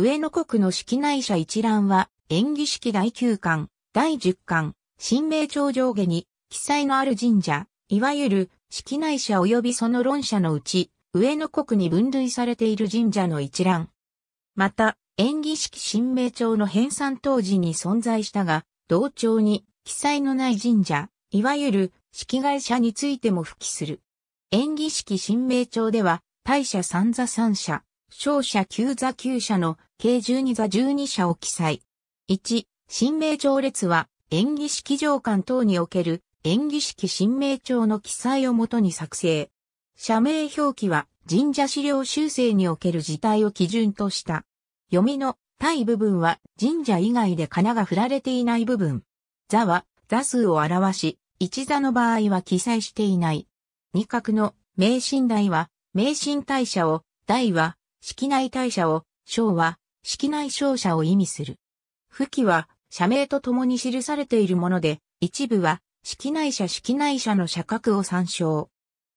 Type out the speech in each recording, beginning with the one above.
上野国の式内社一覧は、演技式第9巻、第10巻、新名町上下に、記載のある神社、いわゆる、式内社及びその論社のうち、上野国に分類されている神社の一覧。また、演技式新名町の編纂当時に存在したが、同調に記載のない神社、いわゆる式外社についても付記する。演技式新名町では、大社三座三社、勝者9座9社の計12座12社を記載。1、新名帳列は演技式上巻等における演技式新名帳の記載をもとに作成。社名表記は神社資料修正における事態を基準とした。読みの対部分は神社以外で仮名が振られていない部分。座は座数を表し、一座の場合は記載していない。二角の名神台は名神大社を、台は式内大社を、章は、式内章社を意味する。付記は、社名と共に記されているもので、一部は、式内社式内社の社格を参照。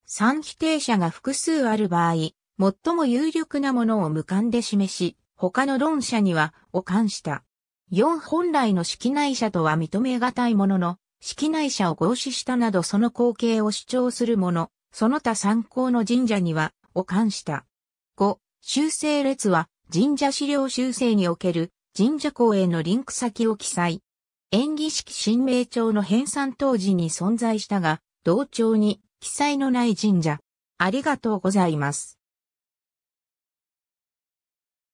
三否定者が複数ある場合、最も有力なものを無観で示し、他の論者には、を冠した。四本来の式内者とは認めがたいものの、式内者を合祀したなどその光景を主張するもの、その他参考の神社には、を冠した。五、修正列は神社資料修正における神社公へのリンク先を記載。演技式新名帳の編纂当時に存在したが、同帳に記載のない神社。ありがとうございます。